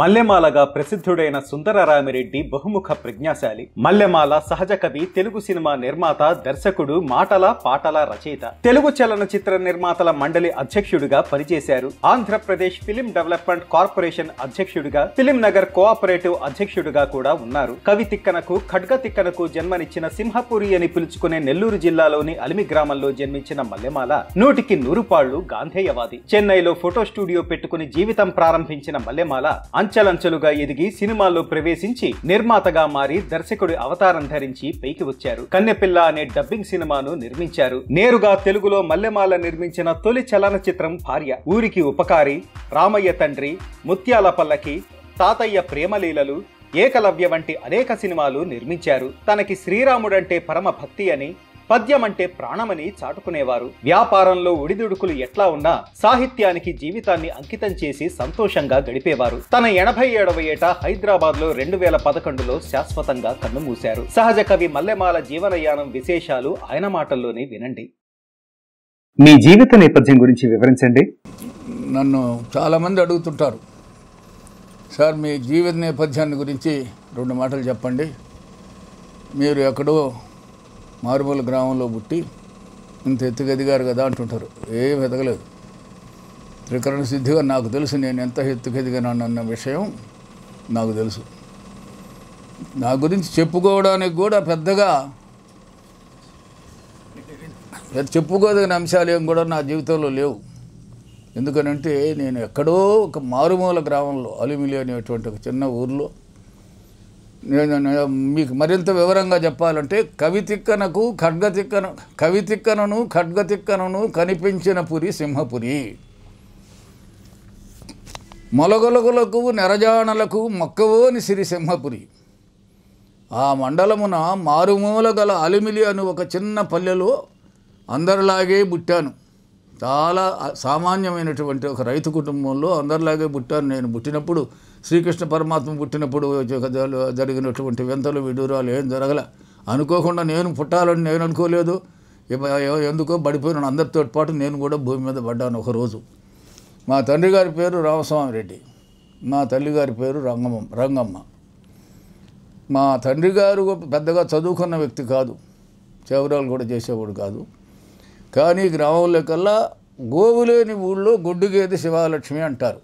మల్లెమాలగా ప్రసిద్ధుడైన సుందరరామిరెడ్డి బహుముఖ ప్రజ్ఞాశాలి మల్లెమాల సహజ కవి తెలుగు సినిమా నిర్మాత దర్శకుడు మాటల పాటల రచయిత తెలుగు చలనచిత్ర నిర్మాతల మండలి అధ్యక్షుడిగా పనిచేశారు ఆంధ్రప్రదేశ్ ఫిలిం డెవలప్మెంట్ కార్పొరేషన్ అధ్యక్షుడిగా ఫిలిం నగర్ కోఆపరేటివ్ అధ్యక్షుడిగా కూడా ఉన్నారు కవి తిక్కనకు ఖడ్గ తిక్కనకు జన్మనిచ్చిన సింహపురి అని పిలుచుకునే నెల్లూరు జిల్లాలోని అలిమి గ్రామంలో జన్మించిన మల్లెమాల నూటికి నూరుపాళ్లు గాంధేయవాది చెన్నైలో ఫోటో స్టూడియో పెట్టుకుని జీవితం ప్రారంభించిన మల్లెమాల అంచెలంచెలుగా ఎదిగి సినిమాల్లో ప్రవేశించి నిర్మాతగా మారి దర్శకుడి అవతారం ధరించి పైకి వచ్చారు కన్నెపిల్ల అనే డబ్బింగ్ సినిమాను నిర్మించారు నేరుగా తెలుగులో మల్లెమాల నిర్మించిన తొలి చలనచిత్రం భార్య ఊరికి ఉపకారి రామయ్య తండ్రి ముత్యాల పల్లకి తాతయ్య ప్రేమలీలలు ఏకలవ్య వంటి అనేక సినిమాలు నిర్మించారు తనకి శ్రీరాముడంటే పరమ భక్తి అని పద్యం అంటే ప్రాణమని చాటుకునేవారు వ్యాపారంలో ఒడిదుడుకులు ఎట్లా ఉన్నా సాహిత్యానికి జీవితాన్ని అంకితం చేసి సంతోషంగా గడిపేవారు తన ఎనభై ఏడవ ఏట హైదరాబాద్ లో రెండు వేల పదకొండులో శాశ్వతంగా కన్నుమూశారు సహజ కవి మల్లెమాల జీవనయానం విశేషాలు ఆయన మాటల్లోనే వినండి మీ జీవిత నేపథ్యం గురించి వివరించండి నన్ను చాలామంది అడుగుతుంటారు సార్ మీ జీవిత నేపథ్యాన్ని గురించి రెండు మాటలు చెప్పండి మీరు ఎక్కడో మారుమూల గ్రామంలో పుట్టి ఇంత ఎత్తుకెదిగారు కదా అంటుంటారు ఏం ఎదగలేదు త్రికరణ సిద్ధిగా నాకు తెలుసు నేను ఎంత అన్న విషయం నాకు తెలుసు నా గురించి చెప్పుకోవడానికి కూడా పెద్దగా చెప్పుకోదగిన అంశాలు ఏం కూడా నా జీవితంలో లేవు ఎందుకనంటే నేను ఎక్కడో ఒక మారుమూల గ్రామంలో అలిమిలి అనేటువంటి ఒక చిన్న ఊర్లో నేను మీకు మరింత వివరంగా చెప్పాలంటే కవితిక్కనకు ఖడ్గతిక్కన కవితిక్కనను ఖడ్గతిక్కనను కనిపించిన పురి సింహపురి మొలగొలగులకు నెరజాణలకు మొక్కవోని సిరి సింహపురి ఆ మండలమున మారుమూల గల అలిమిలి అను ఒక చిన్న పల్లెలో అందరిలాగే పుట్టాను చాలా సామాన్యమైనటువంటి ఒక రైతు కుటుంబంలో అందరిలాగే పుట్టాను నేను పుట్టినప్పుడు శ్రీకృష్ణ పరమాత్మ పుట్టినప్పుడు జరిగినటువంటి వింతలు విడూరాలు ఏం జరగల అనుకోకుండా నేను పుట్టాలని నేను అనుకోలేదు ఎందుకో పడిపోయిన అందరితో పాటు నేను కూడా భూమి మీద పడ్డాను ఒకరోజు మా తండ్రి గారి పేరు రామస్వామి రెడ్డి మా తల్లి గారి పేరు రంగమ్మ రంగమ్మ మా తండ్రి గారు పెద్దగా చదువుకున్న వ్యక్తి కాదు చేవరాలు కూడా చేసేవాడు కాదు కానీ గ్రామంలో కల్లా గోవులేని ఊళ్ళో గొడ్డుగేది శివాలక్ష్మి అంటారు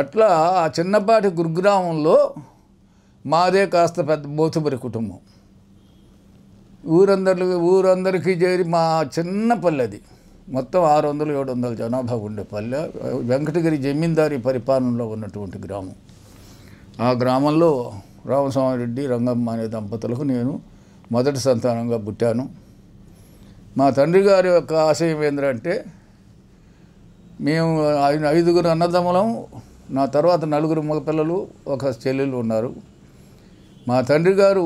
అట్లా ఆ చిన్నపాటి గురుగ్రామంలో మాదే కాస్త పెద్ద బోతుబరి కుటుంబం ఊరందరికీ ఊరందరికీ చేరి మా చిన్న పల్లె అది మొత్తం ఆరు వందలు ఏడు వందల జనాభా ఉండే పల్లె వెంకటగిరి జమీందారి పరిపాలనలో ఉన్నటువంటి గ్రామం ఆ గ్రామంలో రామస్వామిరెడ్డి రంగమ్మ అనే దంపతులకు నేను మొదటి సంతానంగా పుట్టాను మా తండ్రి గారి యొక్క ఆశయం ఏంటంటే మేము ఆయన ఐదుగురు అన్నదమ్ములం నా తర్వాత నలుగురు మగపిల్లలు ఒక చెల్లెలు ఉన్నారు మా తండ్రి గారు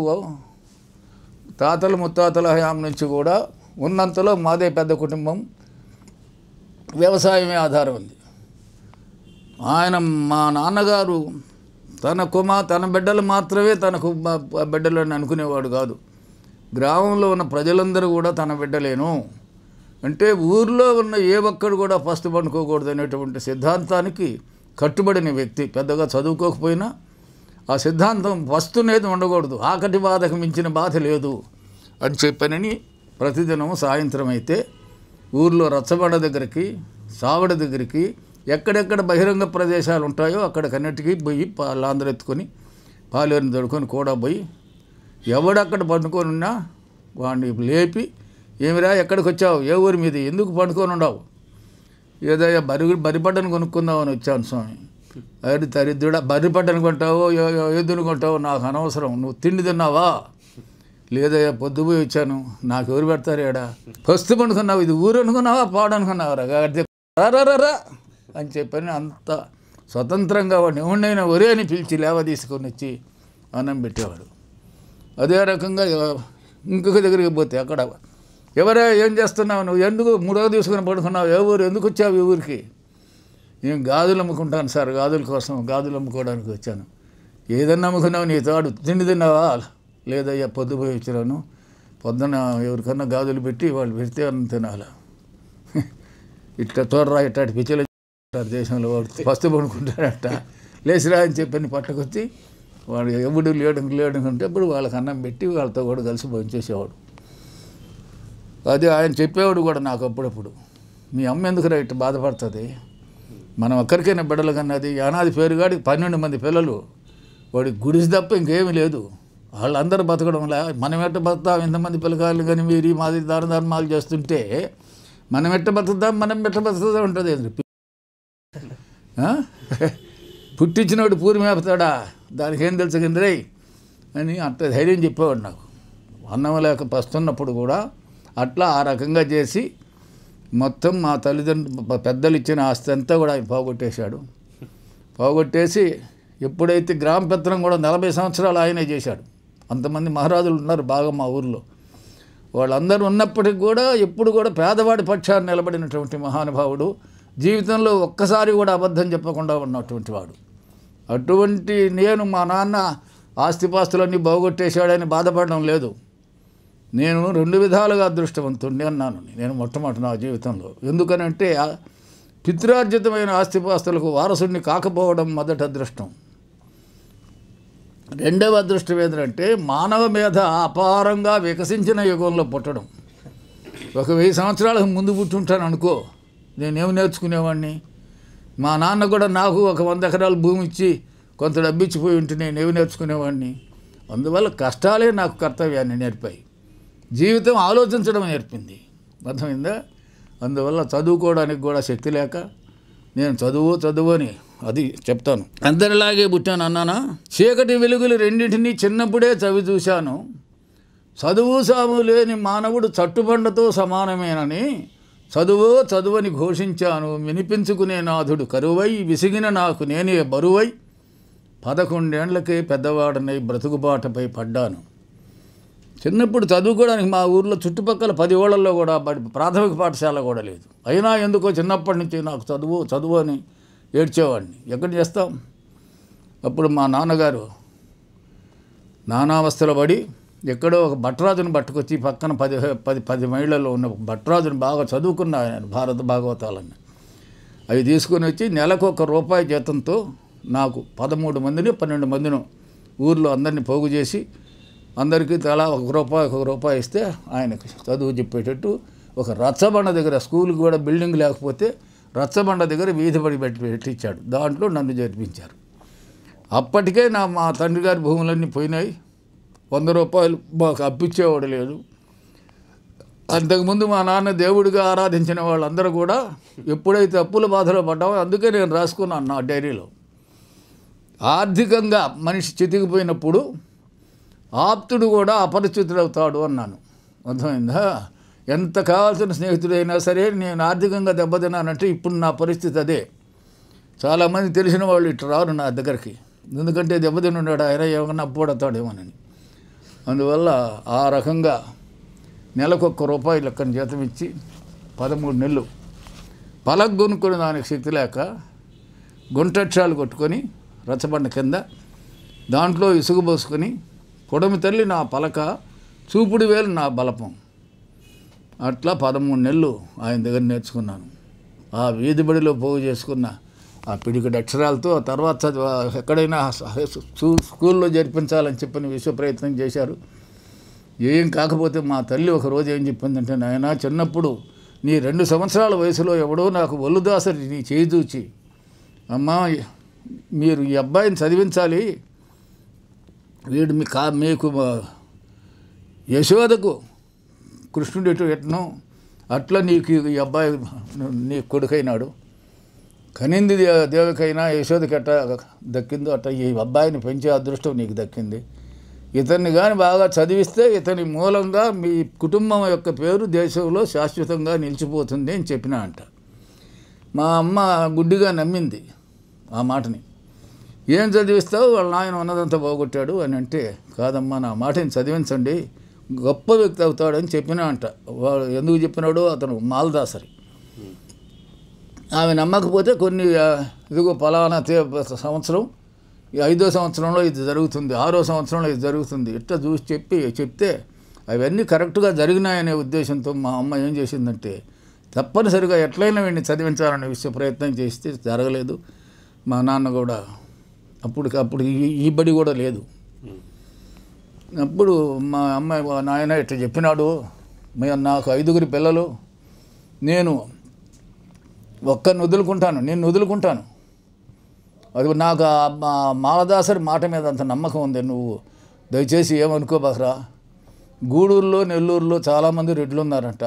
తాతల ముత్తాతల హయాం నుంచి కూడా ఉన్నంతలో మాదే పెద్ద కుటుంబం వ్యవసాయమే ఆధారం ఉంది ఆయన మా నాన్నగారు తన కుమా తన బిడ్డలు మాత్రమే తనకు బిడ్డలు అని అనుకునేవాడు కాదు గ్రామంలో ఉన్న ప్రజలందరూ కూడా తన బిడ్డలేను అంటే ఊర్లో ఉన్న ఏ ఒక్కడు కూడా ఫస్ట్ పండుకోకూడదు అనేటువంటి సిద్ధాంతానికి కట్టుబడిన వ్యక్తి పెద్దగా చదువుకోకపోయినా ఆ సిద్ధాంతం వస్తునేది ఉండకూడదు ఆకటి బాధకు మించిన బాధ లేదు అని చెప్పనని ప్రతిదినం సాయంత్రం అయితే ఊర్లో రచ్చబడ దగ్గరికి సావడ దగ్గరికి ఎక్కడెక్కడ బహిరంగ ప్రదేశాలు ఉంటాయో అక్కడికన్నిటికీ పోయి ఎత్తుకొని పాలేరుని దొడుకొని కూడా పోయి ఎవడక్కడ పండుకొని ఉన్నా వాడిని లేపి ఏమిరా ఎక్కడికి వచ్చావు ఏ ఊరి మీద ఎందుకు పండుకొని ఉండవు ఏదయ్యా బరి బరిపడ్డను కొనుక్కుందామని వచ్చాను స్వామి అడి దరిద్రుడ బరిపడ్డను కొంటావో ఎద్దును కొంటావో నాకు అనవసరం నువ్వు తిండి తిన్నావా లేదయ్యా పొద్దుపోయి వచ్చాను నాకు ఎవరు పెడతారు ఏడా ఫస్ట్ అనుకున్నావు ఇది ఊరు అనుకున్నావా పాడు రారా రా అని చెప్పని అంత స్వతంత్రంగా వాడిని ఎవడైనా ఒరే అని పిలిచి లేవ తీసుకొని వచ్చి అన్నం పెట్టేవాడు అదే రకంగా ఇంకొక దగ్గరికి పోతే అక్కడ ఎవరే ఏం చేస్తున్నావు నువ్వు ఎందుకు మూడో తీసుకుని పడుకున్నావు ఏ ఊరు ఎందుకు వచ్చావు ఈ ఊరికి నేను గాజులు అమ్ముకుంటాను సార్ గాజుల కోసం గాజులు అమ్ముకోవడానికి వచ్చాను ఏదన్నా అమ్ముకున్నావు నీ తాడు తిండి తిన్నావా లేదయ్యా పొద్దుపోయి వచ్చినాను పొద్దున ఎవరికన్నా గాజులు పెట్టి వాళ్ళు పెడితే అన్నం తినాల ఇట్లా తోడరా ఇట్లాంటి పిచ్చలు దేశంలో వాడు పస్తు పడుకుంటాడట లేచిరా అని చెప్పని పట్టుకొచ్చి వాడు ఎవడు లేడు లేడు అంటే ఇప్పుడు వాళ్ళకి అన్నం పెట్టి వాళ్ళతో కూడా కలిసి భోజనం చేసేవాడు అది ఆయన చెప్పేవాడు కూడా నాకు అప్పుడప్పుడు మీ అమ్మ ఎందుకు రైట్ బాధపడుతుంది మనం ఒక్కరికైనా బిడ్డలు కన్నది అనాది పేరుగాడికి పన్నెండు మంది పిల్లలు వాడి గుడిసి తప్ప ఇంకేమీ లేదు వాళ్ళందరూ బతకడంలా మనం ఎట్ట బతుకుతాం ఇంతమంది పిల్లకాయలు కానీ మీరు మాది దాన ధర్మాలు చేస్తుంటే మనం ఎట్ట బతుకుతాం మనం ఎట్ట బతుకుతా ఉంటుంది పుట్టించినోడు పూరి మేపుతాడా దానికి ఏం తెలుసు కిందరై అని అంత ధైర్యం చెప్పేవాడు నాకు అన్నం లేక పస్తున్నప్పుడు కూడా అట్లా ఆ రకంగా చేసి మొత్తం మా తల్లిదండ్రులు పెద్దలు ఇచ్చిన ఆస్తి అంతా కూడా ఆయన పోగొట్టేశాడు పోగొట్టేసి ఎప్పుడైతే గ్రామ పెత్తనం కూడా నలభై సంవత్సరాలు ఆయనే చేశాడు అంతమంది మహారాజులు ఉన్నారు బాగా మా ఊర్లో వాళ్ళందరూ ఉన్నప్పటికి కూడా ఎప్పుడు కూడా పేదవాడి పక్షాన్ని నిలబడినటువంటి మహానుభావుడు జీవితంలో ఒక్కసారి కూడా అబద్ధం చెప్పకుండా ఉన్నటువంటి వాడు అటువంటి నేను మా నాన్న ఆస్తిపాస్తులన్నీ బాగొట్టేశాడని బాధపడడం లేదు నేను రెండు విధాలుగా అదృష్టవంతుణ్ణి అన్నాను నేను మొట్టమొదటి నా జీవితంలో ఎందుకనంటే పిత్రార్జితమైన ఆస్తిపాస్తులకు వారసుడిని కాకపోవడం మొదటి అదృష్టం రెండవ అదృష్టం ఏంటంటే మానవ మీద అపారంగా వికసించిన యుగంలో పుట్టడం ఒక వెయ్యి సంవత్సరాలకు ముందు పుట్టుంటాను అనుకో నేనేమి నేర్చుకునేవాడిని మా నాన్న కూడా నాకు ఒక వంద ఎకరాలు భూమి ఇచ్చి కొంత డబ్బిచ్చిపోయి ఉంటే నేనేమి నేర్చుకునేవాడిని అందువల్ల కష్టాలే నాకు కర్తవ్యాన్ని నేర్పాయి జీవితం ఆలోచించడం నేర్పింది అర్థమైందా అందువల్ల చదువుకోవడానికి కూడా శక్తి లేక నేను చదువు చదువు అని అది చెప్తాను అందరిలాగే పుట్టాను అన్నానా చీకటి వెలుగులు రెండింటినీ చిన్నప్పుడే చవి చూశాను చదువు సాము లేని మానవుడు చట్టుబండతో సమానమేనని చదువు చదువని ఘోషించాను వినిపించుకునే నాథుడు కరువై విసిగిన నాకు నేనే బరువై పదకొండేండ్లకే పెద్దవాడనై బ్రతుకుబాటపై పడ్డాను చిన్నప్పుడు చదువుకోవడానికి మా ఊర్లో చుట్టుపక్కల పది ఓళ్ళల్లో కూడా ప్రాథమిక పాఠశాల కూడా లేదు అయినా ఎందుకో చిన్నప్పటి నుంచి నాకు చదువు చదువు అని ఏడ్చేవాడిని ఎక్కడ చేస్తాం అప్పుడు మా నాన్నగారు నానావస్థలు పడి ఎక్కడో ఒక భట్రాజుని పట్టుకొచ్చి పక్కన పది పది పది మైళ్ళలో ఉన్న భట్రాజుని బాగా చదువుకున్న ఆయన భారత భాగవతాలని అవి తీసుకుని వచ్చి నెలకు ఒక రూపాయి జీతంతో నాకు పదమూడు మందిని పన్నెండు మందిని ఊర్లో అందరినీ పోగు చేసి అందరికీ తలా ఒక రూపాయి ఒక రూపాయి ఇస్తే ఆయనకు చదువు చెప్పేటట్టు ఒక రచ్చబండ దగ్గర స్కూల్కి కూడా బిల్డింగ్ లేకపోతే రచ్చబండ దగ్గర వీధి పడి పెట్టి పెట్టించాడు దాంట్లో నన్ను జరిపించారు అప్పటికే నా మా తండ్రి గారి భూములన్నీ పోయినాయి వంద రూపాయలు మాకు అప్పిచ్చేవాడు లేదు అంతకుముందు మా నాన్న దేవుడిగా ఆరాధించిన వాళ్ళందరూ కూడా ఎప్పుడైతే అప్పుల బాధలో పడ్డామో అందుకే నేను రాసుకున్నాను నా డైరీలో ఆర్థికంగా మనిషి చితికిపోయినప్పుడు ఆప్తుడు కూడా అపరిచితుడవుతాడు అన్నాను అర్థమైందా ఎంత కావాల్సిన స్నేహితుడైనా సరే నేను ఆర్థికంగా దెబ్బతిన్నానంటే ఇప్పుడు నా పరిస్థితి అదే చాలామంది తెలిసిన వాళ్ళు ఇటు రారు నా దగ్గరికి ఎందుకంటే దెబ్బతిని ఉన్నాడు ఆయన ఏమన్నా అప్పుడతాడేమోనని అందువల్ల ఆ రకంగా నెలకొక్క రూపాయి లెక్కను జీతం ఇచ్చి పదమూడు నెలలు పలగ్గొనుక్కుని దానికి శక్తి లేక గుంటక్షాలు కొట్టుకొని రచ్చబండ కింద దాంట్లో ఇసుగు పోసుకొని కొడమి తల్లి నా పలక చూపుడు వేలు నా బలపం అట్లా పదమూడు నెలలు ఆయన దగ్గర నేర్చుకున్నాను ఆ వీధి బడిలో పోగు చేసుకున్న ఆ పిడికిడి అక్షరాలతో తర్వాత ఎక్కడైనా స్కూల్లో జరిపించాలని చెప్పిన విశ్వ ప్రయత్నం చేశారు ఏం కాకపోతే మా తల్లి ఒకరోజు ఏం చెప్పిందంటే నాయన చిన్నప్పుడు నీ రెండు సంవత్సరాల వయసులో ఎవడో నాకు ఒళ్ళు నీ చేయి చూచి అమ్మా మీరు ఈ అబ్బాయిని చదివించాలి వీడు మీ కా మీకు యశోదకు కృష్ణుడు ఎటు ఎట్నం అట్లా నీకు ఈ అబ్బాయి నీ కొడుకైనాడు కనింది దేవకైనా యశోదకి ఎట్ట దక్కిందో అట్ట ఈ అబ్బాయిని పెంచే అదృష్టం నీకు దక్కింది ఇతన్ని కానీ బాగా చదివిస్తే ఇతని మూలంగా మీ కుటుంబం యొక్క పేరు దేశంలో శాశ్వతంగా నిలిచిపోతుంది అని చెప్పిన అంట మా అమ్మ గుడ్డిగా నమ్మింది ఆ మాటని ఏం చదివిస్తావు వాళ్ళ నాయన ఉన్నదంతా పోగొట్టాడు అని అంటే కాదమ్మా నా మాటని చదివించండి గొప్ప వ్యక్తి అవుతాడని చెప్పినా అంట వాడు ఎందుకు చెప్పినాడు అతను మాలదాసరి ఆమె నమ్మకపోతే కొన్ని ఇదిగో తీ సంవత్సరం ఐదో సంవత్సరంలో ఇది జరుగుతుంది ఆరో సంవత్సరంలో ఇది జరుగుతుంది ఇట్లా చూసి చెప్పి చెప్తే అవన్నీ కరెక్ట్గా జరిగినాయనే ఉద్దేశంతో మా అమ్మ ఏం చేసిందంటే తప్పనిసరిగా ఎట్లయినా వీడిని చదివించాలనే విషయం ప్రయత్నం చేస్తే జరగలేదు మా నాన్న కూడా అప్పుడు అప్పుడు ఈ బడి కూడా లేదు అప్పుడు మా అమ్మాయి నాయన ఇట్లా చెప్పినాడు మేము నాకు ఐదుగురి పిల్లలు నేను ఒక్కరిని వదులుకుంటాను నేను వదులుకుంటాను అది నాకు మాలదాసరి మాట మీద అంత నమ్మకం ఉంది నువ్వు దయచేసి ఏమనుకోబహరా గూడూరులో నెల్లూరులో చాలామంది రెడ్లు ఉన్నారంట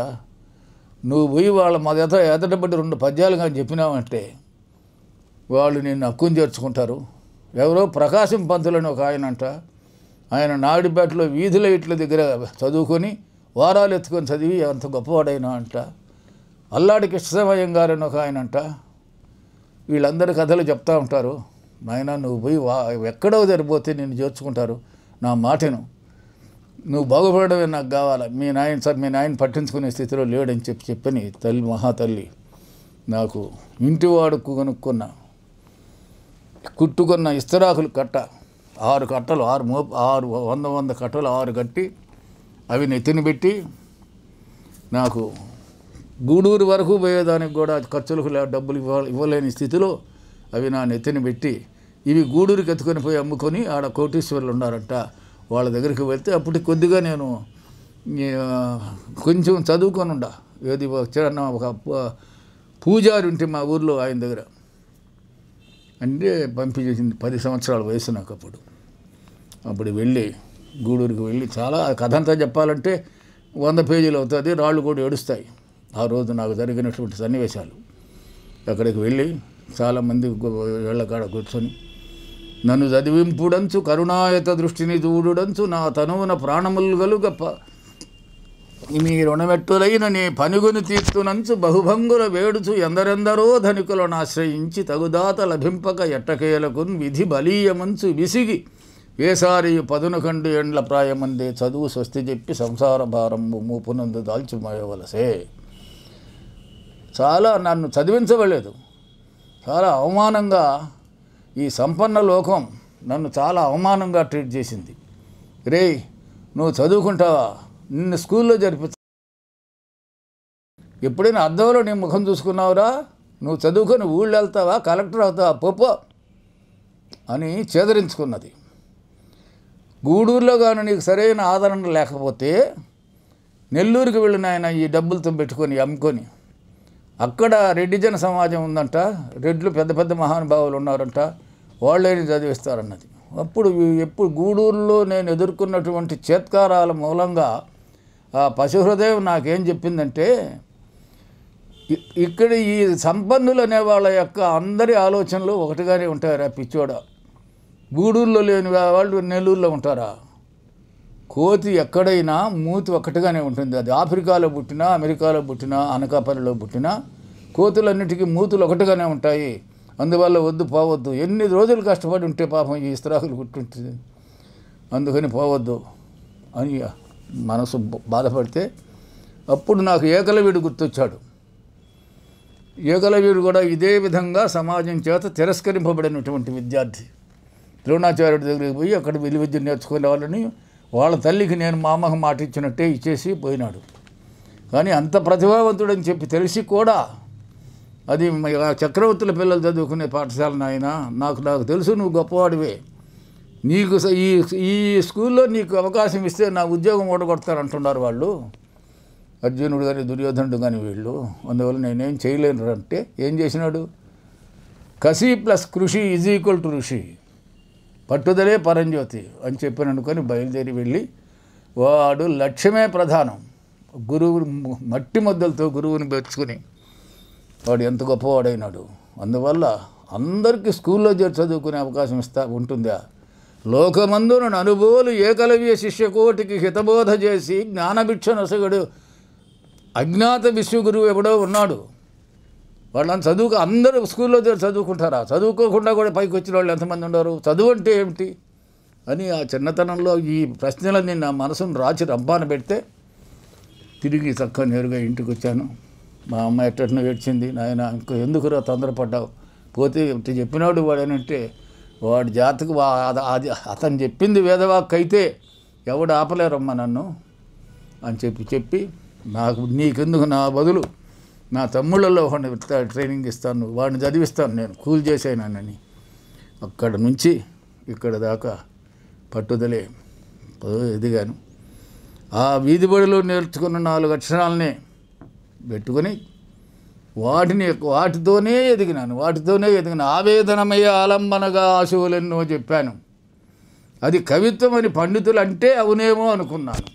నువ్వు పోయి వాళ్ళ మా దగ్గర ఎదటబడి రెండు పద్యాలు కానీ చెప్పినావంటే వాళ్ళు నేను హక్కుని చేర్చుకుంటారు ఎవరో ప్రకాశం పంతులని ఒక ఆయన అంట ఆయన నాడిపేటలో వీధుల ఇట్ల దగ్గర చదువుకొని వారాలు ఎత్తుకొని చదివి అంత గొప్పవాడైనా అంట అల్లాడి కృష్ణమయం గారని ఒక ఆయన అంట వీళ్ళందరి కథలు చెప్తూ ఉంటారు నాయన నువ్వు పోయి వా ఎక్కడో జరిపోతే నేను చేర్చుకుంటారు నా మాటను నువ్వు బాగుపడమే నాకు కావాలి మీ నాయన సార్ మీ నాయన పట్టించుకునే స్థితిలో లేడని చెప్పి చెప్పని తల్లి మహాతల్లి నాకు ఇంటివాడు కనుక్కున్నా కుట్టుకున్న ఇస్తరాకులు కట్ట ఆరు కట్టలు ఆరు మో ఆరు వంద వంద కట్టలు ఆరు కట్టి అవి నెత్తిని పెట్టి నాకు గూడూరు వరకు పోయేదానికి కూడా ఖర్చులకు డబ్బులు ఇవ్వలేని స్థితిలో అవి నా నెత్తిని పెట్టి ఇవి గూడూరుకి ఎత్తుకొని పోయి అమ్ముకొని ఆడ కోటీశ్వర్లు ఉన్నారట వాళ్ళ దగ్గరికి వెళ్తే అప్పటికి కొద్దిగా నేను కొంచెం చదువుకొని ఉండ ఏది ఒక పూజారి ఉంటే మా ఊర్లో ఆయన దగ్గర అంటే చేసింది పది సంవత్సరాల వయసు నాకు అప్పుడు అప్పుడు వెళ్ళి గూడూరుకి వెళ్ళి చాలా కథ అంతా చెప్పాలంటే వంద పేజీలు అవుతుంది రాళ్ళు కూడా ఏడుస్తాయి ఆ రోజు నాకు జరిగినటువంటి సన్నివేశాలు అక్కడికి వెళ్ళి చాలామంది వెళ్ళకాడ కూర్చొని నన్ను చదివింపుడంచు కరుణాయత దృష్టిని చూడుడంచు నా తనువున ప్రాణములు గలుగప్ప మీ రుణమెట్టులైన నీ పనిగుని తీర్చునంచు బహుభంగుల వేడుచు ఎందరెందరో ధనికులను ఆశ్రయించి తగుదాత లభింపక ఎట్టకేలకు విధి బలీయమంచు విసిగి వేసారి పదును కండు ఎండ్ల ప్రాయమందే చదువు స్వస్తి చెప్పి సంసార భారం మూపునందు దాల్చిమోయవలసే చాలా నన్ను చదివించవలేదు చాలా అవమానంగా ఈ సంపన్న లోకం నన్ను చాలా అవమానంగా ట్రీట్ చేసింది రే నువ్వు చదువుకుంటావా నిన్ను స్కూల్లో జరిపించ ఎప్పుడైనా అద్దంలో నీ ముఖం చూసుకున్నావురా నువ్వు చదువుకొని ఊళ్ళు వెళ్తావా కలెక్టర్ అవుతావా పోపో అని చేదరించుకున్నది గూడూరులో కానీ నీకు సరైన ఆదరణ లేకపోతే నెల్లూరుకి వెళ్ళిన ఆయన ఈ డబ్బులతో పెట్టుకొని అమ్ముకొని అక్కడ రెడ్డి జన సమాజం ఉందంట రెడ్లు పెద్ద పెద్ద మహానుభావులు ఉన్నారంట వాళ్ళని చదివిస్తారన్నది అప్పుడు ఎప్పుడు గూడూరులో నేను ఎదుర్కొన్నటువంటి చేత్కారాల మూలంగా ఆ పశుహృదయం నాకేం చెప్పిందంటే ఇక్కడ ఈ సంపన్నులు అనే వాళ్ళ యొక్క అందరి ఆలోచనలు ఒకటిగానే ఆ పిచ్చోడ గూడూరులో లేని వాళ్ళు నెల్లూరులో ఉంటారా కోతి ఎక్కడైనా మూతి ఒక్కటిగానే ఉంటుంది అది ఆఫ్రికాలో పుట్టినా అమెరికాలో పుట్టినా అనకాపల్లిలో పుట్టినా కోతులన్నిటికీ మూతులు ఒకటిగానే ఉంటాయి అందువల్ల వద్దు పోవద్దు ఎన్ని రోజులు కష్టపడి ఉంటే పాపం ఈ స్త్రాహులు కుట్టుంటుంది అందుకని పోవద్దు అని మనసు బాధపడితే అప్పుడు నాకు ఏకలవీడు గుర్తొచ్చాడు ఏకలవీడు కూడా ఇదే విధంగా సమాజం చేత తిరస్కరింపబడినటువంటి విద్యార్థి ద్రోణాచార్యుడి దగ్గరికి పోయి అక్కడ విలు విద్య వాళ్ళని వాళ్ళ తల్లికి నేను మామకు మాట ఇచ్చినట్టే ఇచ్చేసి పోయినాడు కానీ అంత ప్రతిభావంతుడని చెప్పి తెలిసి కూడా అది చక్రవర్తుల పిల్లలు చదువుకునే పాఠశాల నాయన నాకు నాకు తెలుసు నువ్వు గొప్పవాడివే నీకు ఈ ఈ స్కూల్లో నీకు అవకాశం ఇస్తే నా ఉద్యోగం అంటున్నారు వాళ్ళు అర్జునుడు కానీ దుర్యోధనుడు కానీ వీళ్ళు అందువల్ల నేనేం చేయలేను అంటే ఏం చేసినాడు కసి ప్లస్ కృషి ఈజ్ ఈక్వల్ టు ఋషి పట్టుదలే పరంజ్యోతి అని చెప్పి అనుకొని బయలుదేరి వెళ్ళి వాడు లక్ష్యమే ప్రధానం గురువు మట్టి ముద్దలతో గురువుని పెంచుకుని వాడు ఎంత గొప్పవాడైనాడు అందువల్ల అందరికీ స్కూల్లో చేరి చదువుకునే అవకాశం ఇస్తా ఉంటుందా లోకమందును ననుబోలు ఏకలవ్య శిష్యకోటికి హితబోధ చేసి జ్ఞానభిక్షనసగడు అజ్ఞాత విశ్వగురువు ఎవడో ఉన్నాడు వాళ్ళని చదువుకు అందరూ స్కూల్లో చదువుకుంటారా చదువుకోకుండా కూడా పైకి వచ్చిన వాళ్ళు ఎంతమంది ఉండరు చదువు అంటే ఏమిటి అని ఆ చిన్నతనంలో ఈ ప్రశ్నలన్నీ నా మనసును రాచి రంపాన పెడితే తిరిగి చక్క నేరుగా ఇంటికి వచ్చాను మా అమ్మ ఎట్టనో ఏడ్చింది నాయన ఇంకో ఎందుకురా తొందరపడ్డావు పోతే చెప్పినాడు అంటే వాడి జాతకు అది అతను చెప్పింది వేదవాక్ అయితే ఎవడు ఆపలేరమ్మా నన్ను అని చెప్పి చెప్పి నాకు నీకెందుకు నా బదులు నా తమ్ముళ్ళలో వాడిని ట్రైనింగ్ ఇస్తాను వాడిని చదివిస్తాను నేను కూల్ చేసేనానని అక్కడ నుంచి ఇక్కడ దాకా పట్టుదలే ఎదిగాను ఆ వీధి బడిలో నేర్చుకున్న నాలుగు అక్షరాలని పెట్టుకొని వాటిని వాటితోనే ఎదిగినాను వాటితోనే ఎదిగిన ఆవేదనమయ ఆలంబనగా ఆశువులెన్నో చెప్పాను అది కవిత్వం అని పండితులు అంటే అవునేమో అనుకున్నాను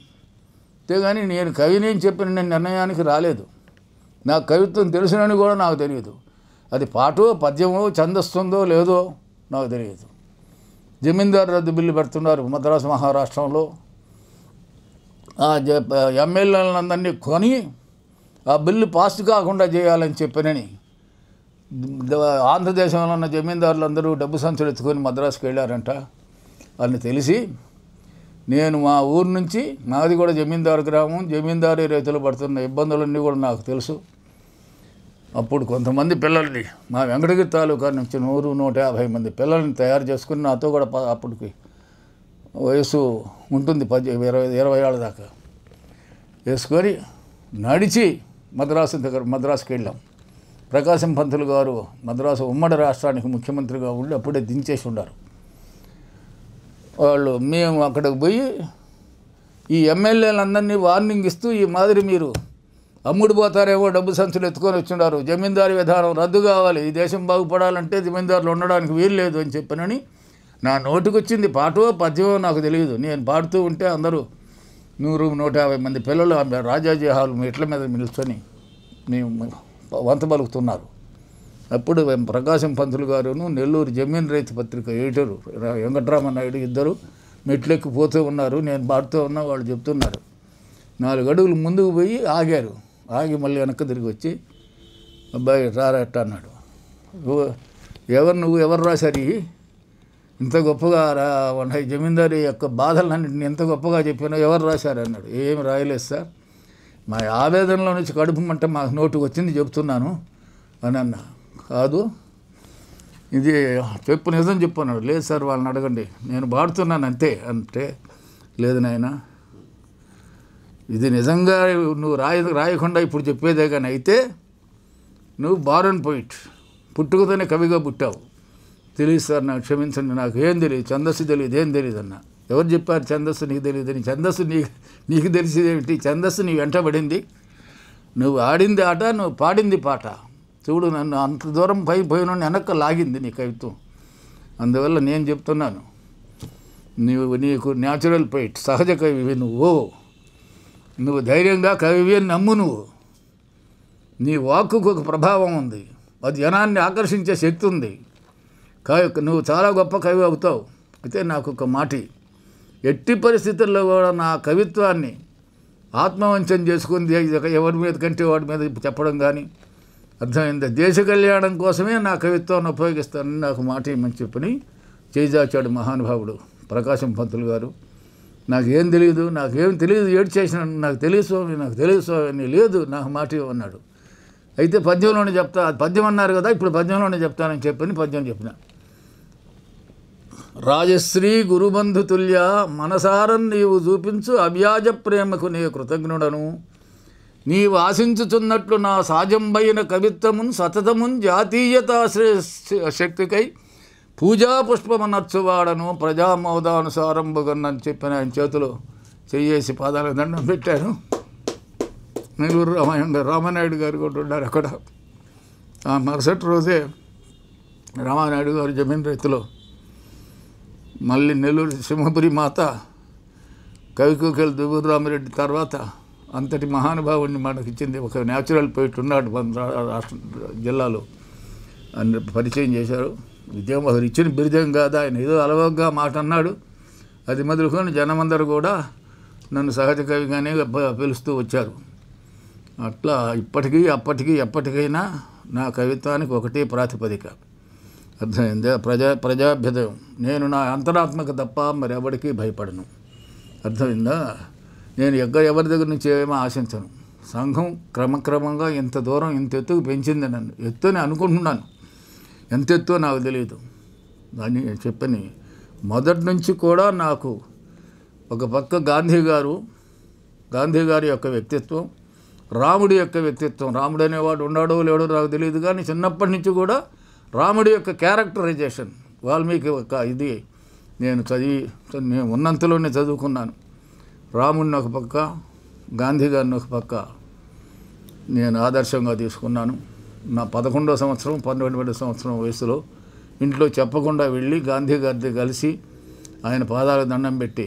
అంతేగాని నేను కవిని చెప్పిన నేను నిర్ణయానికి రాలేదు నాకు కవిత్వం తెలుసునని కూడా నాకు తెలియదు అది పాటో పద్యమో ఛందస్తుందో లేదో నాకు తెలియదు జమీందారు రద్దు బిల్లు పెడుతున్నారు మద్రాసు మహారాష్ట్రంలో ఎమ్మెల్యేలందరినీ కొని ఆ బిల్లు పాస్ కాకుండా చేయాలని చెప్పినని ఆంధ్రదేశంలో ఉన్న జమీందారులందరూ డబ్బు సంచులు ఎత్తుకొని మద్రాసుకు వెళ్ళారంట అని తెలిసి నేను మా ఊరు నుంచి నాది కూడా జమీందారు గ్రామం జమీందారీ రైతులు పడుతున్న ఇబ్బందులన్నీ కూడా నాకు తెలుసు అప్పుడు కొంతమంది పిల్లల్ని మా వెంకటగిరి తాలూకా నుంచి నూరు నూట యాభై మంది పిల్లల్ని తయారు చేసుకుని నాతో కూడా అప్పటికి వయసు ఉంటుంది పది ఇరవై ఇరవై ఏళ్ళ దాకా వేసుకొని నడిచి మద్రాసు దగ్గర మద్రాసుకి వెళ్ళాం ప్రకాశం పంతులు గారు మద్రాసు ఉమ్మడి రాష్ట్రానికి ముఖ్యమంత్రిగా ఉండి అప్పుడే దించేసి ఉన్నారు వాళ్ళు మేము అక్కడికి పోయి ఈ ఎమ్మెల్యేలందరినీ వార్నింగ్ ఇస్తూ ఈ మాదిరి మీరు అమ్ముడు పోతారేమో డబ్బు సంచులు ఎత్తుకొని ఉన్నారు జమీందారు విధానం రద్దు కావాలి ఈ దేశం బాగుపడాలంటే జమీందారులు ఉండడానికి వీలు లేదు అని చెప్పినని నా నోటికొచ్చింది పాటో పద్యమో నాకు తెలియదు నేను పాడుతూ ఉంటే అందరూ నూరు నూట యాభై మంది పిల్లలు రాజాజీ హాల్ మెట్ల మీద నిల్చొని మేము వంత పలుకుతున్నారు అప్పుడు ప్రకాశం పంతులు గారును నెల్లూరు జమీన్ రైతు పత్రిక ఎడిటరు నాయుడు ఇద్దరు మెట్లెక్కి పోతూ ఉన్నారు నేను పాడుతూ ఉన్నా వాళ్ళు చెప్తున్నారు నాలుగు అడుగులు ముందుకు పోయి ఆగారు ఆగి మళ్ళీ వెనక్కి తిరిగి వచ్చి అబ్బాయి రారట్ట అన్నాడు ఎవరు నువ్వు ఎవరు రాశారు ఇంత గొప్పగా రా జమీందారి యొక్క బాధలన్నింటిని ఎంత గొప్పగా చెప్పానో ఎవరు రాశారు అన్నాడు ఏమి రాయలేదు సార్ మా ఆవేదనలో నుంచి కడుపు అంటే మాకు నోటుకు వచ్చింది చెప్తున్నాను అని అన్న కాదు ఇది చెప్పు నిజం చెప్పున్నాడు లేదు సార్ వాళ్ళని అడగండి నేను పాడుతున్నాను అంతే అంటే లేదు నాయన ఇది నిజంగా నువ్వు రాయ రాయకుండా ఇప్పుడు చెప్పేదే కానీ అయితే నువ్వు బారన్ పోయిట్ పుట్టుకతోనే కవిగా పుట్టావు తెలియదు సార్ నాకు క్షమించండి నాకు ఏం తెలియదు ఛందస్సు తెలియదు ఏం తెలియదు అన్న ఎవరు చెప్పారు ఛందస్సు నీకు తెలియదు అని ఛందస్సు నీకు నీకు తెలిసేదేమిటి ఛందస్సు నీ వెంటబడింది నువ్వు ఆడింది ఆట నువ్వు పాడింది పాట చూడు నన్ను అంత దూరం పై పోయిన వెనక్కి లాగింది నీ కవిత్వం అందువల్ల నేను చెప్తున్నాను నీవు నీకు న్యాచురల్ పైట్ సహజ కవివి నువ్వు నువ్వు ధైర్యంగా కవివి అని నమ్ము నువ్వు నీ వాక్కుకు ఒక ప్రభావం ఉంది అది జనాన్ని ఆకర్షించే శక్తి ఉంది కవి నువ్వు చాలా గొప్ప కవి అవుతావు అయితే నాకు ఒక మాటి ఎట్టి పరిస్థితుల్లో కూడా నా కవిత్వాన్ని ఆత్మవంచం చేసుకుంది ఎవరి మీద కంటే వాడి మీద చెప్పడం కానీ అర్థమైంది దేశ కళ్యాణం కోసమే నా కవిత్వాన్ని ఉపయోగిస్తానని నాకు మాట ఇమ్మని చెప్పని చేజాచాడు మహానుభావుడు ప్రకాశం పంతులు గారు నాకేం తెలియదు నాకేం తెలియదు ఏడు చేసిన నాకు తెలియదు స్వామి నాకు తెలియదు స్వామి లేదు నాకు మాట ఇవ్వన్నాడు అయితే పద్యంలోనే చెప్తా పద్యం అన్నారు కదా ఇప్పుడు పద్యంలోనే చెప్తానని చెప్పని పద్యం చెప్పిన రాజశ్రీ గురుబంధుతుల్య మనసారం నీవు చూపించు అవ్యాజ ప్రేమకు నీ కృతజ్ఞుడను నీవు ఆశించుచున్నట్లు నా సాజంబైన కవిత్వమున్ సతతమున్ జాతీయతా శక్తికై పూజా పుష్పమనర్చువాడను ప్రజామోదానుసారంభుగన్నని చెప్పిన ఆయన చేతిలో చెయ్యేసి పాదాల దండం పెట్టాను నెల్లూరు రామాయణ రామానాయుడు గారు కూడా ఉన్నారు అక్కడ ఆ మరుసటి రోజే రామానాయుడు గారు జమీన్ రైతులో మళ్ళీ నెల్లూరు సింహపురి మాత కవికోకల్ దువ్వరామిరెడ్డి తర్వాత అంతటి మహానుభావుడిని మనకి ఇచ్చింది ఒక న్యాచురల్ పోయిట్ ఉన్నాడు మన రాష్ట్ర జిల్లాలో అని పరిచయం చేశారు ఉద్యోగం అసలు ఇచ్చిన బిరుదం కాదు ఆయన ఏదో అలవగ్గా మాట అన్నాడు అది మొదలుకొని జనమందరూ కూడా నన్ను సహజ కవిగానే పిలుస్తూ వచ్చారు అట్లా ఇప్పటికీ అప్పటికీ ఎప్పటికైనా నా కవిత్వానికి ఒకటే ప్రాతిపదిక అర్థమైంది ప్రజా ప్రజాభ్యుదయం నేను నా అంతరాత్మక తప్ప మరెవడికి భయపడను అర్థమైందా నేను ఎగ్గ ఎవరి దగ్గర నుంచి ఏమో ఆశించను సంఘం క్రమక్రమంగా ఇంత దూరం ఇంత ఎత్తుకు పెంచింది నన్ను ఎత్తు అని అనుకుంటున్నాను ఎంత ఎత్తు నాకు తెలియదు దాన్ని చెప్పని మొదటి నుంచి కూడా నాకు ఒక పక్క గాంధీ గారు గాంధీ గారి యొక్క వ్యక్తిత్వం రాముడి యొక్క వ్యక్తిత్వం రాముడు అనేవాడు ఉన్నాడో లేడో నాకు తెలియదు కానీ చిన్నప్పటి నుంచి కూడా రాముడి యొక్క క్యారెక్టరైజేషన్ వాల్మీకి ఒక ఇది నేను చదివి నేను ఉన్నంతలోనే చదువుకున్నాను రాముడిని ఒక పక్క గాంధీ గారిని ఒక పక్క నేను ఆదర్శంగా తీసుకున్నాను నా పదకొండో సంవత్సరం పన్నెండు సంవత్సరం వయసులో ఇంట్లో చెప్పకుండా వెళ్ళి గాంధీ గారితో కలిసి ఆయన పాదాల దండం పెట్టి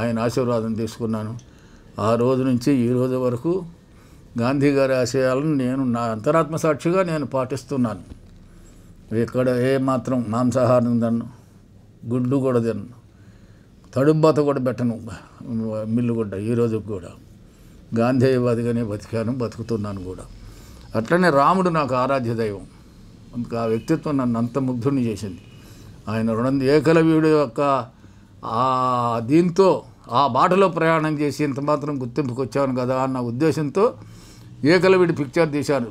ఆయన ఆశీర్వాదం తీసుకున్నాను ఆ రోజు నుంచి ఈ రోజు వరకు గాంధీ గారి ఆశయాలను నేను నా అంతరాత్మ సాక్షిగా నేను పాటిస్తున్నాను ఎక్కడ ఏ మాత్రం మాంసాహారం తిన్ను గుడ్డు కూడా తిన్ను తడుబాత కూడా పెట్టను మిల్లు గుడ్డ ఈరోజు కూడా గాంధేయవాదిగానే బతికాను బతుకుతున్నాను కూడా అట్లనే రాముడు నాకు ఆరాధ్య దైవం అందుకు ఆ వ్యక్తిత్వం నన్ను అంత ముగ్ధుని చేసింది ఆయన రుణం ఏకలవీయుడు యొక్క ఆ దీంతో ఆ బాటలో ప్రయాణం చేసి ఇంత మాత్రం గుర్తింపుకి వచ్చాను కదా అన్న ఉద్దేశంతో ఏకలవిడి పిక్చర్ తీశారు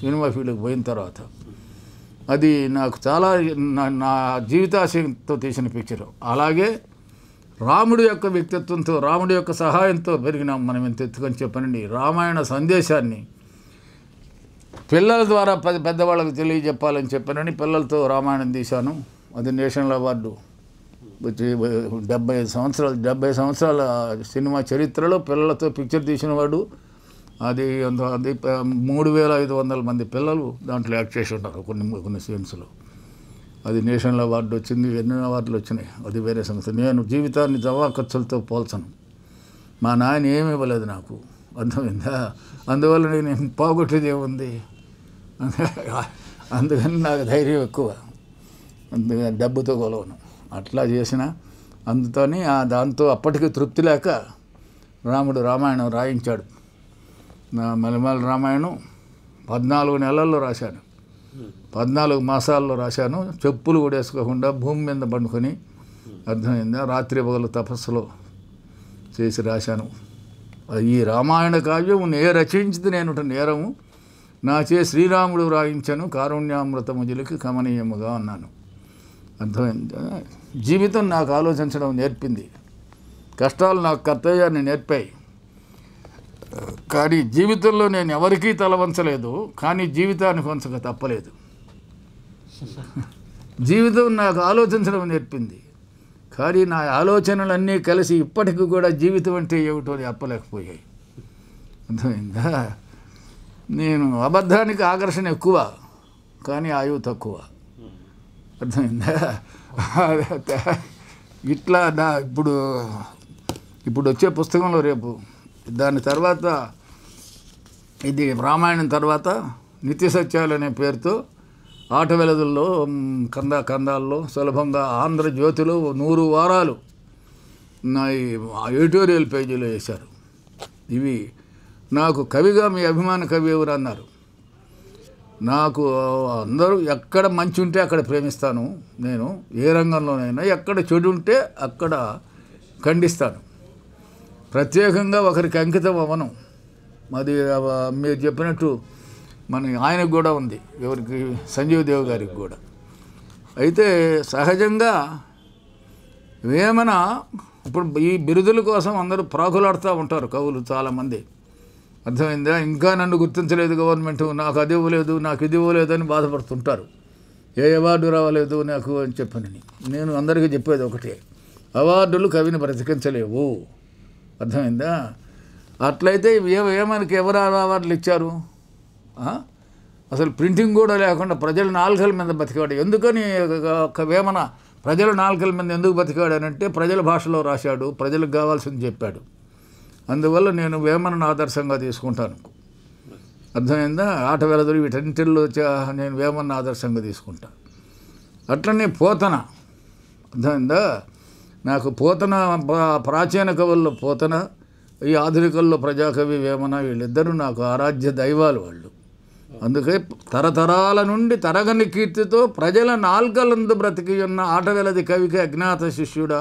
సినిమా ఫీల్డ్కి పోయిన తర్వాత అది నాకు చాలా నా జీవితాశయంతో తీసిన పిక్చర్ అలాగే రాముడి యొక్క వ్యక్తిత్వంతో రాముడి యొక్క సహాయంతో పెరిగినాం మనం ఎంత ఎత్తుకొని చెప్పనండి రామాయణ సందేశాన్ని పిల్లల ద్వారా పెద్ద పెద్దవాళ్ళకి తెలియజెప్పాలని చెప్పానని పిల్లలతో రామాయణం తీశాను అది నేషనల్ అవార్డు వచ్చి డెబ్బై సంవత్సరాలు డెబ్బై సంవత్సరాల సినిమా చరిత్రలో పిల్లలతో పిక్చర్ తీసినవాడు అది అది మూడు వేల ఐదు వందల మంది పిల్లలు దాంట్లో యాక్ట్ చేసి ఉంటారు కొన్ని కొన్ని సీన్స్లో అది నేషనల్ అవార్డు వచ్చింది ఎన్నో అవార్డులు వచ్చినాయి అది వేరే సంస్థ నేను జీవితాన్ని జవా ఖర్చులతో పోల్చను మా నాయన ఏమి ఇవ్వలేదు నాకు అర్థమైందా అందువల్ల నేను పోగొట్టేది ఏముంది అందుకని నాకు ధైర్యం ఎక్కువ అందుకని డబ్బుతో కొలవను అట్లా చేసిన అందుతోని దాంతో అప్పటికి తృప్తి లేక రాముడు రామాయణం రాయించాడు నా మలిమాల రామాయణం పద్నాలుగు నెలల్లో రాశాను పద్నాలుగు మాసాల్లో రాశాను చెప్పులు కూడా వేసుకోకుండా భూమి మీద పండుకొని అర్థమైందా రాత్రి పగలు తపస్సులో చేసి రాశాను ఈ రామాయణ కావ్యం నే రచించింది నేను నేరము నాచే శ్రీరాముడు రాయించను కారుణ్యామృత ముజులకి కమనీయముగా అన్నాను అర్థమైంది జీవితం నాకు ఆలోచించడం నేర్పింది కష్టాలు నాకు కర్తవ్యాన్ని నేర్పాయి కానీ జీవితంలో నేను ఎవరికీ తలవంచలేదు కానీ జీవితానికి వంచక తప్పలేదు జీవితం నాకు ఆలోచించడం నేర్పింది కానీ నా ఆలోచనలన్నీ కలిసి ఇప్పటికి కూడా జీవితం అంటే ఏమిటో చెప్పలేకపోయాయి అర్థమైందా నేను అబద్ధానికి ఆకర్షణ ఎక్కువ కానీ ఆయువు తక్కువ అర్థమైందా ఇట్లా నా ఇప్పుడు ఇప్పుడు వచ్చే పుస్తకంలో రేపు దాని తర్వాత ఇది రామాయణం తర్వాత నిత్య సత్యాలు అనే పేరుతో ఆట వెలదుల్లో కంద కందాల్లో సులభంగా ఆంధ్రజ్యోతిలో నూరు వారాలు నా ఎడిటోరియల్ పేజీలో వేశారు ఇవి నాకు కవిగా మీ అభిమాన కవి ఎవరు అన్నారు నాకు అందరూ ఎక్కడ మంచి ఉంటే అక్కడ ప్రేమిస్తాను నేను ఏ రంగంలోనైనా ఎక్కడ చెడు ఉంటే అక్కడ ఖండిస్తాను ప్రత్యేకంగా ఒకరికి అంకితం అవ్వనం మాది మీరు చెప్పినట్టు మన ఆయనకు కూడా ఉంది ఎవరికి సంజీవ్ దేవ్ గారికి కూడా అయితే సహజంగా వేమన ఇప్పుడు ఈ బిరుదుల కోసం అందరూ ప్రాకులాడుతూ ఉంటారు కవులు చాలామంది అర్థమైందా ఇంకా నన్ను గుర్తించలేదు గవర్నమెంట్ నాకు అది ఇవ్వలేదు నాకు ఇది ఇవ్వలేదు అని బాధపడుతుంటారు ఏ అవార్డు రావలేదు నాకు అని చెప్పనని నేను అందరికీ చెప్పేది ఒకటే అవార్డులు కవిని బ్రతికించలేవు అర్థమైందా అట్లయితే ఏ మనకి ఎవరు అవార్డులు ఇచ్చారు అసలు ప్రింటింగ్ కూడా లేకుండా ప్రజలు నాలుకల మీద బతికాడు ఎందుకని ఒక వేమన ప్రజల నాలుకల మీద ఎందుకు బతికాడు అని అంటే ప్రజల భాషలో రాశాడు ప్రజలకు కావాల్సింది చెప్పాడు అందువల్ల నేను వేమనను ఆదర్శంగా తీసుకుంటాను అర్థమైందా ఆట వెలదురు వీటన్నింటిలో నేను వేమన్న ఆదర్శంగా తీసుకుంటాను అట్లనే పోతన అర్థమైందా నాకు పోతన ప్రాచీన కవుల్లో పోతన ఈ ఆధునికల్లో ప్రజాకవి వేమన వీళ్ళిద్దరూ నాకు ఆరాధ్య దైవాలు వాళ్ళు అందుకే తరతరాల నుండి తరగని కీర్తితో ప్రజల నాల్కలందు బ్రతికి ఉన్న ఆటవెలది కవికి అజ్ఞాత శిష్యుడ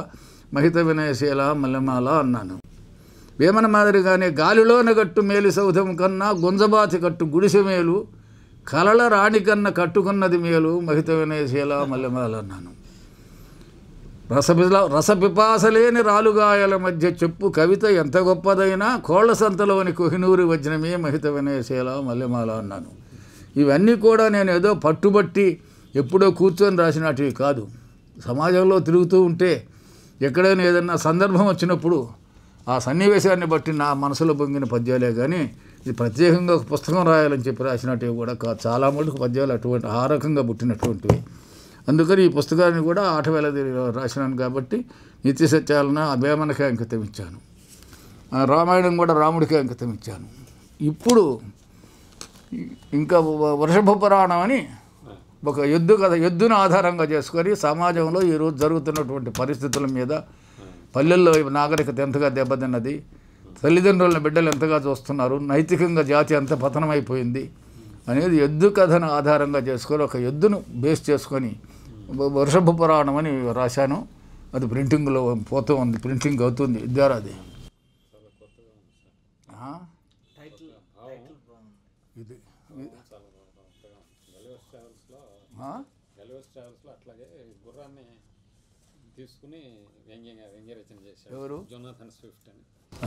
మహిత వినయశీల మల్లెమాల అన్నాను వేమన మాదిరిగానే గాలిలోన గట్టు మేలు సౌధం కన్నా గుంజబాతి కట్టు గుడిసె మేలు కలల రాణి కన్నా కట్టుకున్నది మేలు మహిత వినయశీల మల్లెమాల అన్నాను రసపిలా లేని రాలుగాయల మధ్య చెప్పు కవిత ఎంత గొప్పదైనా కోళ్ల సంతలోని కొహినూరి వజ్రమే మహితవనేసేలా మల్లెమాల అన్నాను ఇవన్నీ కూడా నేను ఏదో పట్టుబట్టి ఎప్పుడో కూర్చొని రాసినటివి కాదు సమాజంలో తిరుగుతూ ఉంటే ఎక్కడైనా ఏదన్నా సందర్భం వచ్చినప్పుడు ఆ సన్నివేశాన్ని బట్టి నా మనసులో పొంగిన పద్యాలే కానీ ఇది ప్రత్యేకంగా ఒక పుస్తకం రాయాలని చెప్పి రాసినటివి కూడా కాదు చాలా మటుకు పద్యాలు అటువంటి ఆ రకంగా పుట్టినటువంటివి అందుకని ఈ పుస్తకాన్ని కూడా ఆటవేల రాసినాను కాబట్టి నిత్య సత్యాలన వేమనకే అంకితం ఇచ్చాను రామాయణం కూడా రాముడికే అంకితం ఇచ్చాను ఇప్పుడు ఇంకా వృషభ పురాణం అని ఒక ఎద్దు కథ ఎద్దును ఆధారంగా చేసుకొని సమాజంలో ఈరోజు జరుగుతున్నటువంటి పరిస్థితుల మీద పల్లెల్లో నాగరికత ఎంతగా దెబ్బతిన్నది తల్లిదండ్రులను బిడ్డలు ఎంతగా చూస్తున్నారు నైతికంగా జాతి ఎంత పతనమైపోయింది అనేది ఎద్దు కథను ఆధారంగా చేసుకొని ఒక ఎద్దును బేస్ చేసుకొని వృషభ పురాణం అని రాశాను అది ప్రింటింగ్లో పోతూ ఉంది ప్రింటింగ్ అవుతుంది ఇద్దరు అది తీసుకుని ఎవరు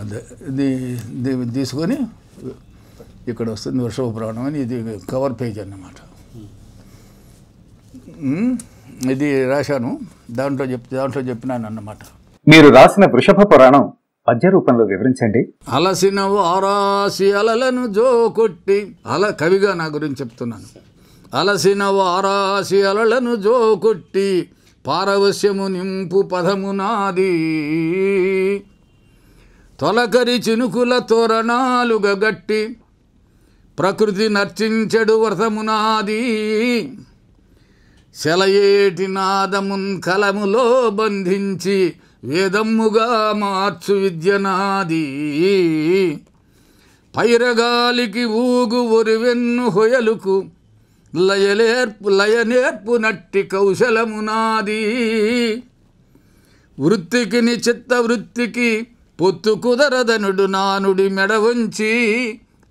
అదే ఇది తీసుకొని ఇక్కడ వస్తుంది వృషభ పురాణం అని ఇది కవర్ పేజ్ అన్నమాట ఇది రాశాను దాంట్లో చెప్ దాంట్లో చెప్పినాను అన్నమాట మీరు రాసిన వృషభ పురాణం పద్య రూపంలో వివరించండి అలసిన వారాసి అలలను జోకొట్టి అల కవిగా నా గురించి చెప్తున్నాను అలసిన వారాసి అలలను జోకొట్టి పారవశ్యము నింపు పదము నాది తొలకరి చినుకుల తోరణాలుగా గట్టి ప్రకృతి నర్చించెడు వ్రతమునాది సెలయేటి నాదమున్ కలములో బంధించి వేదమ్ముగా మార్చు విద్యనాది పైరగాలికి ఊగు ఒరివెన్ను హొయలుకు లయలేర్పు లయనేర్పు నట్టి కౌశలమునాది వృత్తికిని చిత్త వృత్తికి పొత్తు కుదరదనుడు నానుడి మెడ వంచి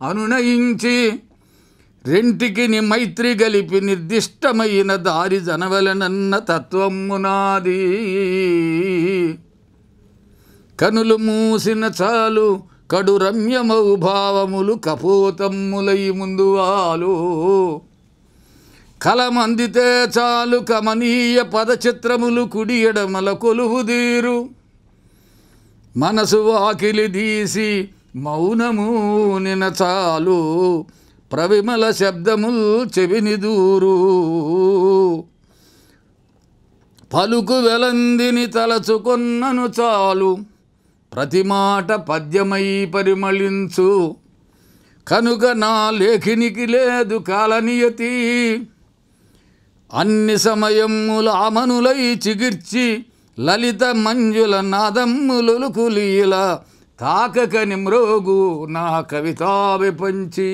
అనునయించి రెంటికి మైత్రి గలిపి నిర్దిష్టమైన దారి జనవలనన్న తత్వమునాది కనులు మూసిన చాలు కడు రమ్యమౌ భావములు కపోతమ్ములై ముందు వాలు కలమందితే చాలు కమనీయ పదచిత్రములు కుడియడమల కొలువుదీరు మనసు వాకిలి దీసి మౌనము నిన చాలు ప్రవిమల శబ్దముల్ చెవిని దూరు పలుకు వెలందిని తలచుకొన్నను చాలు ప్రతి మాట పద్యమై పరిమళించు కనుక నా లేఖినికి లేదు కాలనియతి అన్ని సమయముల అమనులై చిగిర్చి లలిత మంజుల నాదమ్ములు కులీల తాకక నిమ్రోగు నా కవితా విపంచి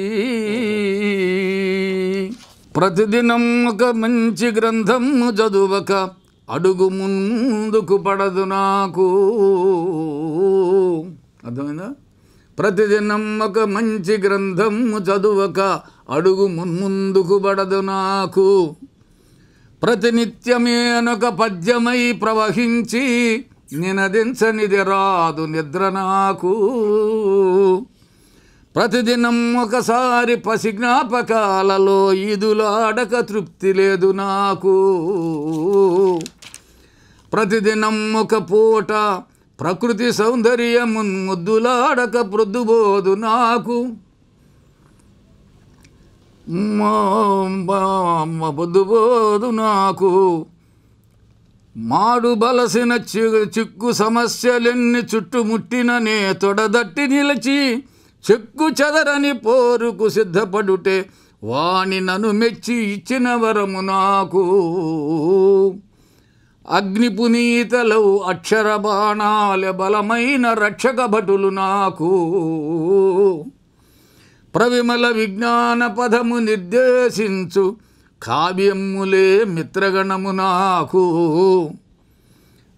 ప్రతిదినం ఒక మంచి గ్రంథం చదువక అడుగు ముందుకు పడదు నాకు అర్థమైందా ప్రతిదినం ఒక మంచి గ్రంథం చదువక అడుగు ముందుకు పడదు నాకు ప్రతినిత్యమేనొక పద్యమై ప్రవహించి నినదించనిది రాదు నిద్ర నాకు ప్రతిదినం ఒకసారి పసిజ్ఞాపకాలలో ఈదులాడక తృప్తి లేదు నాకు ప్రతిదినం ఒక పూట ప్రకృతి సౌందర్యమున్ ముద్దులాడక ప్రొద్దుబోదు నాకు పొద్దుబోదు నాకు మాడు చి చిక్కు సమస్యలెన్ని చుట్టుముట్టిన నే తొడదట్టి నిలిచి చెక్కు చెదరని పోరుకు సిద్ధపడుటే వాణి నను మెచ్చి ఇచ్చిన వరము నాకు అగ్నిపునీతలవు అక్షర బాణాల బలమైన రక్షక భటులు నాకు ప్రవిమల విజ్ఞాన పదము నిర్దేశించు కావ్యములే మిత్రగణము నాకు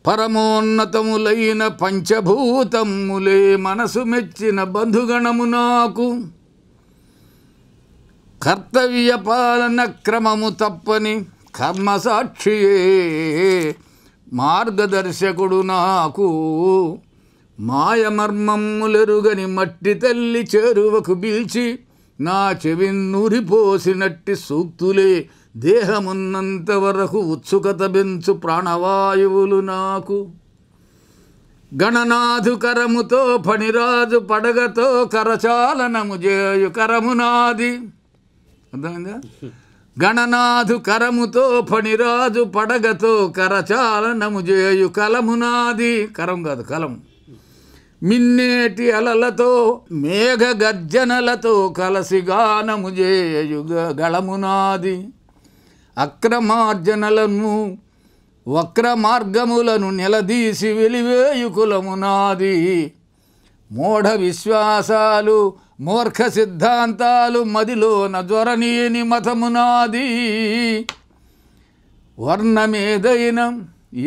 పరమోన్నతములైన పంచభూతములే మనసు మెచ్చిన బంధుగణము నాకు కర్తవ్య పాలన క్రమము తప్పని కర్మసాక్షియే మార్గదర్శకుడు నాకు మాయమర్మములెరుగని మట్టి తల్లి చేరువకు బీల్చి నా పోసినట్టి సూక్తులే దేహమున్నంత వరకు ఉత్సుకత బెంచు ప్రాణవాయువులు నాకు కరముతో పనిరాజు పడగతో కరచాలనము చేయు కరమునాది అర్థమైందా గణనాథు కరముతో పనిరాజు పడగతో కరచాలనము చేయు కలమునాది కరం కాదు కలము మిన్నేటి అలలతో మేఘ గర్జనలతో కలసి గానము చేయుగ గళమునాది అక్రమార్జనలను వక్ర మార్గములను నిలదీసి వెలివేయు కులమునాది మూఢ విశ్వాసాలు మూర్ఖ సిద్ధాంతాలు మదిలోన జ్వరనీయని మతమునాది వర్ణమేదైన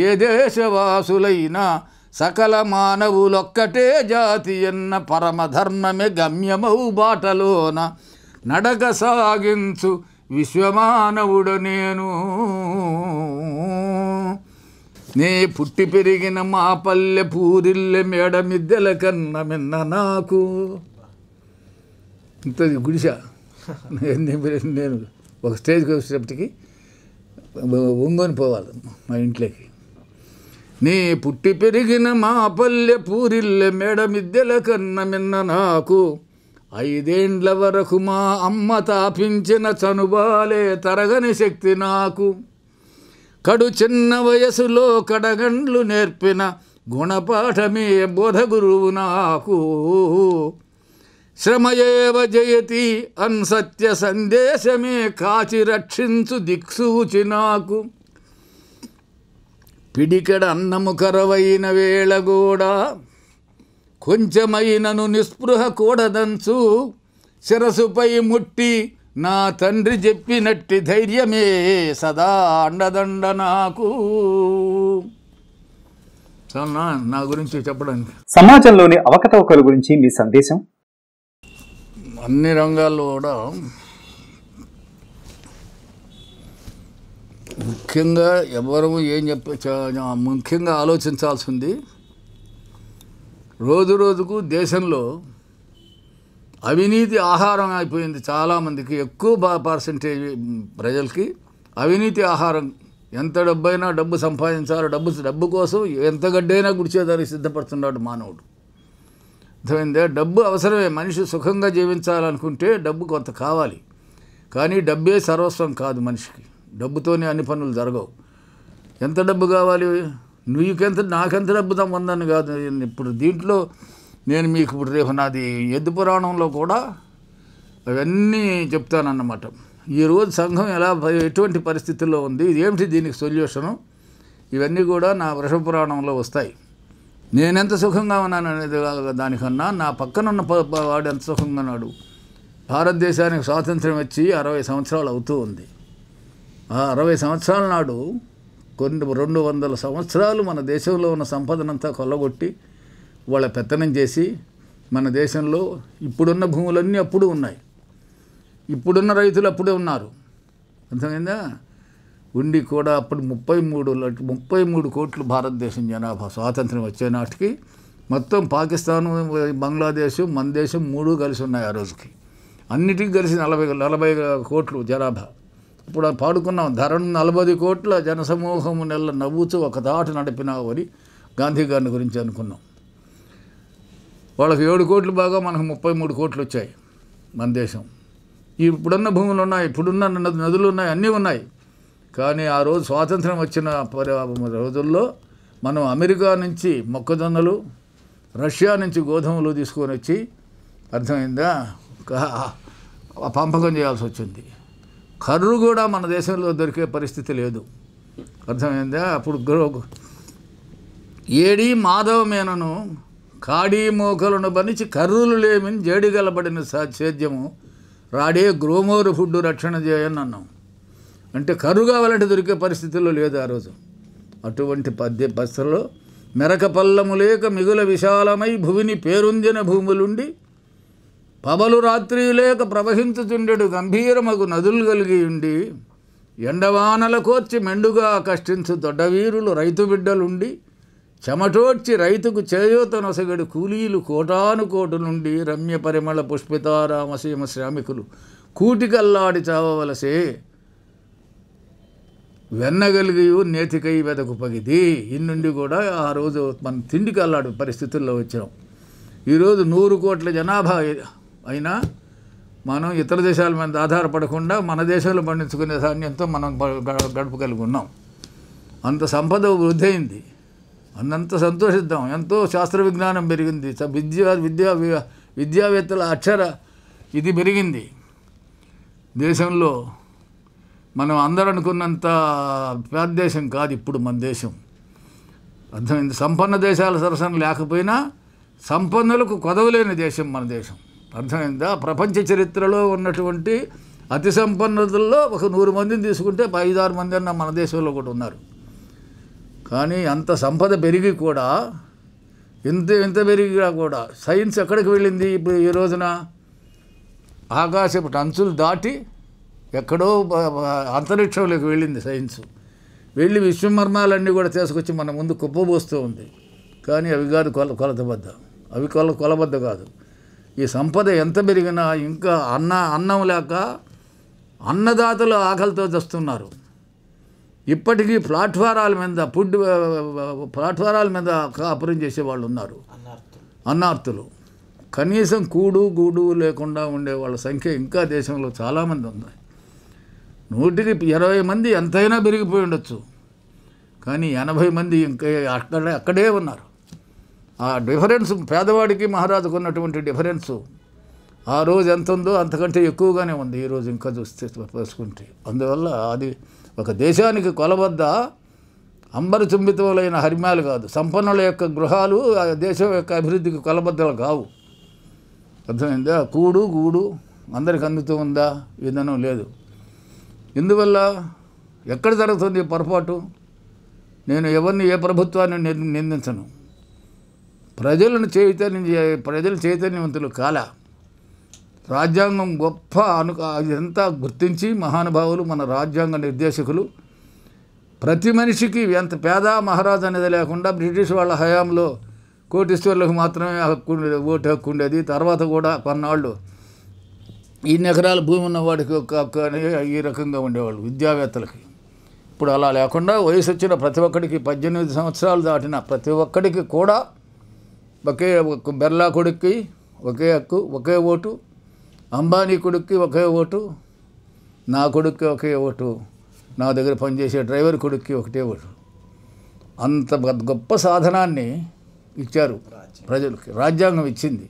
ఏ దేశవాసులైనా సకల మానవులొక్కటే జాతి ఎన్న పరమధర్మమే గమ్యమవు బాటలోన నడక సాగించు విశ్వమానవుడు నేను నే పుట్టి పెరిగిన మా పల్లె పూరిల్లె మేడ మిద్దెల కన్న మిన్న నాకు ఇంత గుడిసా నేను ఒక స్టేజ్కి వచ్చేటప్పటికి ఒంగొని పోవాలి మా ఇంట్లోకి నీ పుట్టి పెరిగిన మా పల్లె పూరిల్లె మేడ మిద్దెల కన్న మిన్న నాకు ఐదేండ్ల వరకు మా అమ్మ తాపించిన చనుబాలే తరగని శక్తి నాకు కడు చిన్న వయసులో కడగండ్లు నేర్పిన గుణపాఠమే గురువు నాకు శ్రమయేవ జయతి అన్సత్య సందేశమే కాచి రక్షించు దిక్సూచి నాకు పిడికెడ అన్నము కరవైన వేళ కూడా కొంచెమైనను నిస్పృహ కూడదంచు శిరసుపై ముట్టి నా తండ్రి చెప్పినట్టి ధైర్యమే సదా అండదండ నాకు నా గురించి చెప్పడానికి సమాజంలోని అవకతవకల గురించి మీ సందేశం అన్ని రంగాల్లో కూడా ముఖ్యంగా ఎవరు ఏం చెప్ప ముఖ్యంగా ఆలోచించాల్సింది రోజు రోజుకు దేశంలో అవినీతి ఆహారం అయిపోయింది చాలామందికి ఎక్కువ బా పర్సంటేజ్ ప్రజలకి అవినీతి ఆహారం ఎంత డబ్బైనా డబ్బు సంపాదించాలి డబ్బు డబ్బు కోసం ఎంత గడ్డైనా గుడిచేదానికి సిద్ధపడుతున్నాడు మానవుడు అర్థమైందే డబ్బు అవసరమే మనిషి సుఖంగా జీవించాలనుకుంటే డబ్బు కొంత కావాలి కానీ డబ్బే సర్వస్వం కాదు మనిషికి డబ్బుతోనే అన్ని పనులు జరగవు ఎంత డబ్బు కావాలి నీకెంత నాకెంత డబ్బు తమ్మందని కాదు ఇప్పుడు దీంట్లో నేను మీకు ఇప్పుడు రేపు నాది ఎద్దు పురాణంలో కూడా అవన్నీ చెప్తానన్నమాట ఈరోజు సంఘం ఎలా ఎటువంటి పరిస్థితుల్లో ఉంది ఏమిటి దీనికి సొల్యూషను ఇవన్నీ కూడా నా వృషభ పురాణంలో వస్తాయి నేనెంత సుఖంగా ఉన్నాను అనేది దానికన్నా నా పక్కనున్న వాడు ఎంత సుఖంగా ఉన్నాడు భారతదేశానికి స్వాతంత్రం వచ్చి అరవై సంవత్సరాలు అవుతూ ఉంది ఆ అరవై సంవత్సరాల నాడు కొన్ని రెండు వందల సంవత్సరాలు మన దేశంలో ఉన్న సంపదనంతా కొల్లగొట్టి వాళ్ళ పెత్తనం చేసి మన దేశంలో ఇప్పుడున్న భూములన్నీ అప్పుడు ఉన్నాయి ఇప్పుడున్న రైతులు అప్పుడే ఉన్నారు అర్థమైందా ఉండి కూడా అప్పుడు ముప్పై మూడు ముప్పై మూడు కోట్లు భారతదేశం జనాభా స్వాతంత్రం వచ్చే నాటికి మొత్తం పాకిస్తాను బంగ్లాదేశ్ మన దేశం మూడు కలిసి ఉన్నాయి ఆ రోజుకి అన్నిటికీ కలిసి నలభై నలభై కోట్లు జనాభా ఇప్పుడు పాడుకున్నాం ధరను నలభై కోట్ల జనసమూహము నెల నవ్వుతూ ఒక దాట నడిపినావు అని గాంధీ గారిని గురించి అనుకున్నాం వాళ్ళకి ఏడు కోట్లు బాగా మనకు ముప్పై మూడు కోట్లు వచ్చాయి మన దేశం ఇప్పుడున్న భూములు ఉన్నాయి ఇప్పుడున్న నదులు ఉన్నాయి అన్నీ ఉన్నాయి కానీ ఆ రోజు స్వాతంత్రం వచ్చిన రోజుల్లో మనం అమెరికా నుంచి మొక్కజొన్నలు రష్యా నుంచి గోధుమలు తీసుకొని వచ్చి అర్థమైందా పంపకం చేయాల్సి వచ్చింది కర్రు కూడా మన దేశంలో దొరికే పరిస్థితి లేదు అర్థమైందా అప్పుడు ఏడి మాధవ మేనను కాడి మోకలను బనిచి కర్రులు లేమిని జేడిగలబడిన సేద్యము రాడే గ్రోమోరు ఫుడ్ రక్షణ చేయని అన్నాం అంటే కర్రు కావాలంటే దొరికే పరిస్థితుల్లో లేదు ఆ రోజు అటువంటి పద్య బస్సులో మెరక పల్లము లేక మిగుల విశాలమై భువిని పేరుందిన భూములుండి పబలు రాత్రి లేక ప్రవహించుచుండెడు గంభీరమగు నదులు కలిగి ఉండి ఎండవానల కోర్చి మెండుగా కష్టించు దొడ్డవీరులు రైతు బిడ్డలుండి చెమటోడ్చి రైతుకు చేయూతనొసగడు కూలీలు కోటానుకోటు నుండి రమ్య పరిమళ పుష్పితారామసీమ శ్రామికులు కూటికల్లాడి చావవలసే వెన్నగలిగియు నేతికై వెదకు పగిది ఇన్నుండి కూడా ఆ రోజు మన తిండికల్లాడు పరిస్థితుల్లో వచ్చినాం ఈరోజు నూరు కోట్ల జనాభా అయినా మనం ఇతర దేశాల మీద ఆధారపడకుండా మన దేశంలో పండించుకునే ధాన్యంతో మనం గడపగలిగి ఉన్నాం అంత సంపద వృద్ధి అయింది అందంత సంతోషిద్దాం ఎంతో శాస్త్ర విజ్ఞానం పెరిగింది విద్యా విద్యా విద్యావేత్తల అక్షర ఇది పెరిగింది దేశంలో మనం అందరూ అనుకున్నంత పేద దేశం కాదు ఇప్పుడు మన దేశం అర్థమైంది సంపన్న దేశాల సరసన లేకపోయినా సంపన్నులకు కొదవలేని దేశం మన దేశం అర్థమైందా ప్రపంచ చరిత్రలో ఉన్నటువంటి అతి సంపన్నతల్లో ఒక నూరు మందిని తీసుకుంటే ఐదారు మంది అన్న మన దేశంలో కూడా ఉన్నారు కానీ అంత సంపద పెరిగి కూడా ఇంత ఇంత పెరిగినా కూడా సైన్స్ ఎక్కడికి వెళ్ళింది ఇప్పుడు ఈ రోజున ఆకాశపు టంచులు దాటి ఎక్కడో అంతరిక్షంలోకి వెళ్ళింది సైన్స్ వెళ్ళి విశ్వమర్మాలన్నీ కూడా తీసుకొచ్చి మన ముందు కుప్పబోస్తూ ఉంది కానీ అవి కాదు కొల కొలతబద్ద అవి కొల కొలబద్ద కాదు ఈ సంపద ఎంత పెరిగినా ఇంకా అన్న అన్నం లేక అన్నదాతలు ఆకలితో చస్తున్నారు ఇప్పటికీ ప్లాట్ఫారాల మీద ఫుడ్ ప్లాట్ఫారాల మీద కాపురం చేసేవాళ్ళు ఉన్నారు అన్నార్థులు కనీసం కూడు గూడు లేకుండా ఉండే వాళ్ళ సంఖ్య ఇంకా దేశంలో చాలామంది ఉంది నూటికి ఇరవై మంది ఎంతైనా పెరిగిపోయి ఉండొచ్చు కానీ ఎనభై మంది ఇంకా అక్కడే అక్కడే ఉన్నారు ఆ డిఫరెన్స్ పేదవాడికి మహారాజుకు ఉన్నటువంటి డిఫరెన్సు ఆ రోజు ఎంత ఉందో అంతకంటే ఎక్కువగానే ఉంది ఈరోజు ఇంకా చూస్తే పోసుకుంటే అందువల్ల అది ఒక దేశానికి కొలబద్ద అంబర చుంబితములైన హరిమాలు కాదు సంపన్నుల యొక్క గృహాలు ఆ దేశం యొక్క అభివృద్ధికి కొలబద్దలు కావు అర్థమైందా కూడు గూడు అందరికి అందుతూ ఉందా విధానం లేదు ఇందువల్ల ఎక్కడ జరుగుతుంది పొరపాటు నేను ఎవరిని ఏ ప్రభుత్వాన్ని నిందించను ప్రజలను చైతన్య ప్రజలు చైతన్యవంతులు కాల రాజ్యాంగం గొప్ప అను ఇదంతా గుర్తించి మహానుభావులు మన రాజ్యాంగ నిర్దేశకులు ప్రతి మనిషికి ఎంత పేద మహారాజ్ అనేది లేకుండా బ్రిటిష్ వాళ్ళ హయాంలో కోటీశ్వర్లకు మాత్రమే హక్కు ఓటు హక్కు ఉండేది తర్వాత కూడా కొన్నాళ్ళు ఇన్ని ఎకరాల భూమి ఉన్నవాడికి ఒక హక్కు ఈ రకంగా ఉండేవాళ్ళు విద్యావేత్తలకి ఇప్పుడు అలా లేకుండా వయసు వచ్చిన ప్రతి ఒక్కడికి పద్దెనిమిది సంవత్సరాలు దాటిన ప్రతి ఒక్కడికి కూడా ఒకే బిర్లా కొడుక్కి ఒకే హక్కు ఒకే ఓటు అంబానీ కొడుక్కి ఒకే ఓటు నా కొడుక్కి ఒకే ఓటు నా దగ్గర పనిచేసే డ్రైవర్ కొడుక్కి ఒకటే ఓటు అంత గొప్ప సాధనాన్ని ఇచ్చారు ప్రజలకి రాజ్యాంగం ఇచ్చింది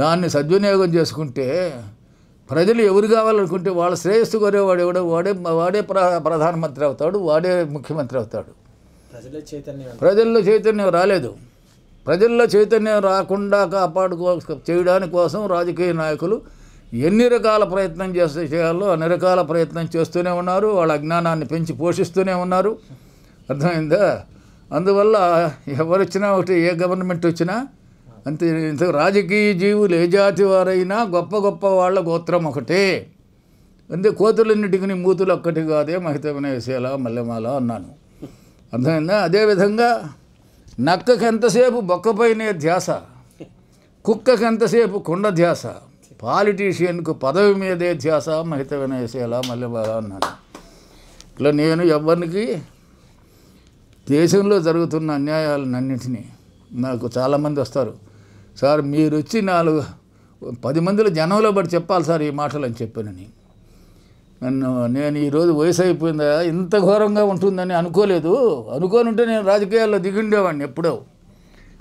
దాన్ని సద్వినియోగం చేసుకుంటే ప్రజలు ఎవరు కావాలనుకుంటే వాళ్ళ శ్రేయస్సు కోరేవాడు ఎవడో వాడే వాడే ప్రధానమంత్రి అవుతాడు వాడే ముఖ్యమంత్రి అవుతాడు ప్రజల్లో చైతన్యం రాలేదు ప్రజల్లో చైతన్యం రాకుండా కాపాడుకో చేయడానికి కోసం రాజకీయ నాయకులు ఎన్ని రకాల ప్రయత్నం చేస్తే చేయాలో అన్ని రకాల ప్రయత్నం చేస్తూనే ఉన్నారు వాళ్ళ అజ్ఞానాన్ని పెంచి పోషిస్తూనే ఉన్నారు అర్థమైందా అందువల్ల ఎవరొచ్చినా ఒకటి ఏ గవర్నమెంట్ వచ్చినా అంతే ఇంత రాజకీయ జీవులు ఏ జాతి వారైనా గొప్ప గొప్ప వాళ్ళ గోత్రం ఒకటే అంతే కోతులన్నిటికీ మూతులు ఒక్కటి కాదే మహితమైన విషయాల మల్లెమాల అన్నాను అర్థమైందా అదేవిధంగా నక్కకి ఎంతసేపు బొక్కపైనే ధ్యాస కుక్కకి ఎంతసేపు కుండ ధ్యాస పాలిటీషియన్కు పదవి మీదే ధ్యాస మహిత వినయసేలా మళ్ళీ బాగా అన్నాను ఇట్లా నేను ఎవరికి దేశంలో జరుగుతున్న అన్యాయాలన్నింటినీ నాకు చాలామంది వస్తారు సార్ మీరు వచ్చి నాలుగు పది మందిలో జనంలో బట్టి చెప్పాలి సార్ ఈ మాటలు అని చెప్పానని నన్ను నేను ఈరోజు వయసు అయిపోయిందా ఇంత ఘోరంగా ఉంటుందని అనుకోలేదు అనుకోని ఉంటే నేను రాజకీయాల్లో దిగుండేవాడిని ఎప్పుడో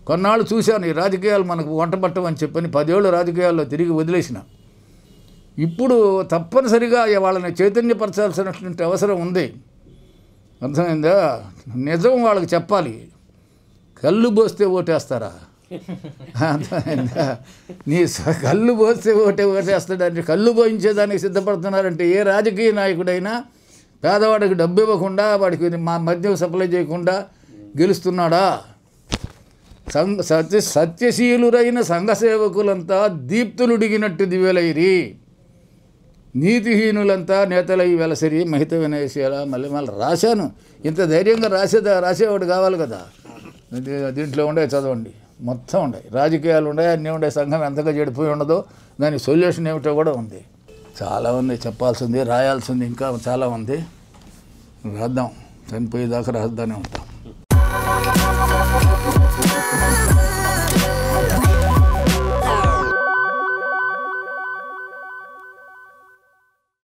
కొన్నాళ్ళు చూశాను ఈ రాజకీయాలు మనకు వంటపట్టమని చెప్పని పదేళ్ళు రాజకీయాల్లో తిరిగి వదిలేసిన ఇప్పుడు తప్పనిసరిగా వాళ్ళని చైతన్యపరచాల్సినటువంటి అవసరం ఉంది అర్థమైందా నిజం వాళ్ళకి చెప్పాలి కళ్ళు పోస్తే ఓటేస్తారా నీ కళ్ళు పోస్తే ఒకటే ఓటేస్తాడంటే కళ్ళు పోయించేదానికి సిద్ధపడుతున్నారంటే ఏ రాజకీయ నాయకుడైనా పేదవాడికి డబ్బు ఇవ్వకుండా వాడికి మా మద్యం సప్లై చేయకుండా గెలుస్తున్నాడా సంఘ సత్య సత్యశీలురైన సంఘ సేవకులంతా దీప్తులుడిగినట్టు దివ్యలైరి నీతిహీనులంతా నేతలై వెలసిరి మహిత వినయశీల మళ్ళీ మళ్ళీ రాశాను ఇంత ధైర్యంగా రాసేదా రాసేవాడు కావాలి కదా దీంట్లో ఉండే చదవండి మొత్తం ఉండే రాజకీయాలు ఉన్నాయి అన్నీ ఉండే సంఘం ఎంతగా చెడిపోయి ఉండదో దాని సొల్యూషన్ ఏమిటో కూడా ఉంది చాలా ఉంది చెప్పాల్సింది రాయాల్సింది ఇంకా చాలా ఉంది రాద్దాం చనిపోయేదాకా రాద్దానే ఉంటాం